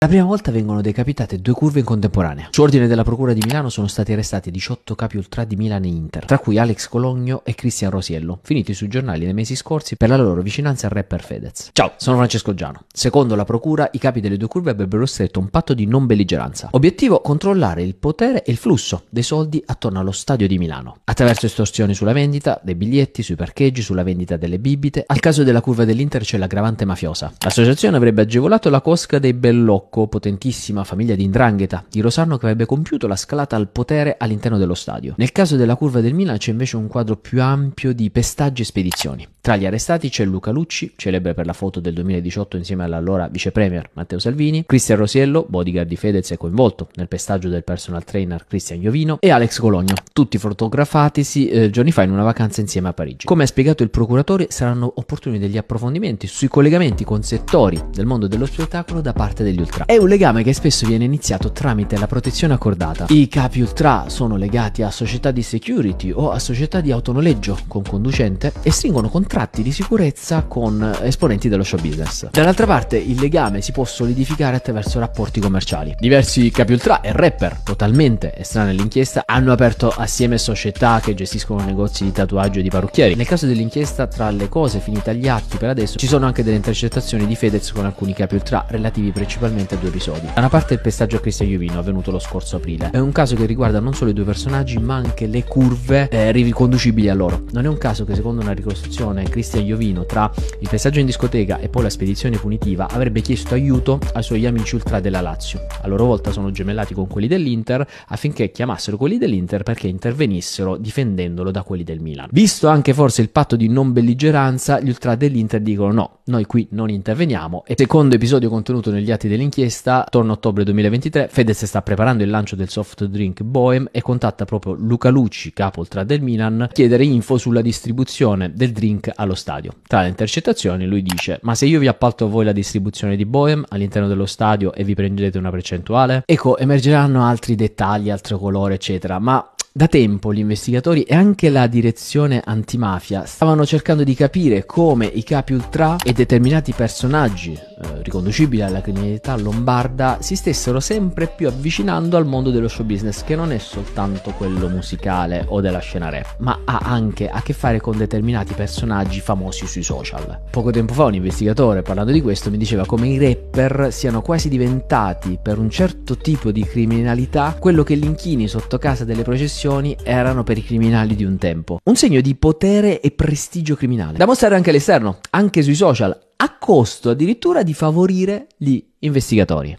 La prima volta vengono decapitate due curve in contemporanea. Su ordine della Procura di Milano sono stati arrestati 18 capi ultra di Milano e Inter, tra cui Alex Cologno e Cristian Rosiello, finiti sui giornali nei mesi scorsi per la loro vicinanza al rapper Fedez. Ciao, sono Francesco Giano. Secondo la Procura, i capi delle due curve avrebbero stretto un patto di non belligeranza. Obiettivo? Controllare il potere e il flusso dei soldi attorno allo stadio di Milano, attraverso estorsioni sulla vendita dei biglietti, sui parcheggi, sulla vendita delle bibite. Al caso della curva dell'Inter c'è l'aggravante mafiosa. L'associazione avrebbe agevolato la cosca dei bellocchi Rocco, potentissima famiglia di Indrangheta di Rosarno che avrebbe compiuto la scalata al potere all'interno dello stadio. Nel caso della curva del Milan c'è invece un quadro più ampio di pestaggi e spedizioni. Tra gli arrestati c'è Luca Lucci, celebre per la foto del 2018 insieme all'allora vice premier Matteo Salvini, Cristian Rosiello, bodyguard di Fedez e coinvolto nel pestaggio del personal trainer Cristian Iovino e Alex Cologno, tutti fotografatisi eh, giorni fa in una vacanza insieme a Parigi. Come ha spiegato il procuratore, saranno opportuni degli approfondimenti sui collegamenti con settori del mondo dello spettacolo da parte degli ultimi ultra. È un legame che spesso viene iniziato tramite la protezione accordata. I capi ultra sono legati a società di security o a società di autonoleggio con conducente e stringono contratti di sicurezza con esponenti dello show business. Dall'altra parte il legame si può solidificare attraverso rapporti commerciali. Diversi capi ultra e rapper, totalmente estranei all'inchiesta, hanno aperto assieme società che gestiscono negozi di tatuaggio e di parrucchieri. Nel caso dell'inchiesta tra le cose finite agli atti per adesso ci sono anche delle intercettazioni di Fedez con alcuni capi ultra relativi principalmente 32 episodi. Da una parte il pestaggio a Cristian Iovino avvenuto lo scorso aprile. È un caso che riguarda non solo i due personaggi, ma anche le curve eh, riconducibili a loro. Non è un caso che secondo una ricostruzione Cristian Iovino tra il pestaggio in discoteca e poi la spedizione punitiva avrebbe chiesto aiuto ai suoi amici ultra della Lazio. A loro volta sono gemellati con quelli dell'Inter affinché chiamassero quelli dell'Inter perché intervenissero difendendolo da quelli del Milan. Visto anche forse il patto di non belligeranza, gli ultra dell'Inter dicono no, noi qui non interveniamo e secondo episodio contenuto negli atti dell'inchiesta richiesta attorno a ottobre 2023. Fedez sta preparando il lancio del soft drink Bohem e contatta proprio Luca Lucci, capo ultra del Milan, a chiedere info sulla distribuzione del drink allo stadio. Tra le intercettazioni lui dice ma se io vi appalto a voi la distribuzione di Bohem all'interno dello stadio e vi prenderete una percentuale? Ecco, emergeranno altri dettagli, altro colore eccetera, ma da tempo gli investigatori e anche la direzione antimafia stavano cercando di capire come i capi ultra e determinati personaggi eh, riconducibili alla criminalità lombarda si stessero sempre più avvicinando al mondo dello show business che non è soltanto quello musicale o della scena rap, ma ha anche a che fare con determinati personaggi famosi sui social. Poco tempo fa un investigatore parlando di questo mi diceva come i rapper siano quasi diventati per un certo tipo di criminalità quello che l'inchini sotto casa delle processioni professioni erano per i criminali di un tempo. Un segno di potere e prestigio criminale. Da mostrare anche all'esterno, anche sui social, a costo addirittura di favorire gli investigatori.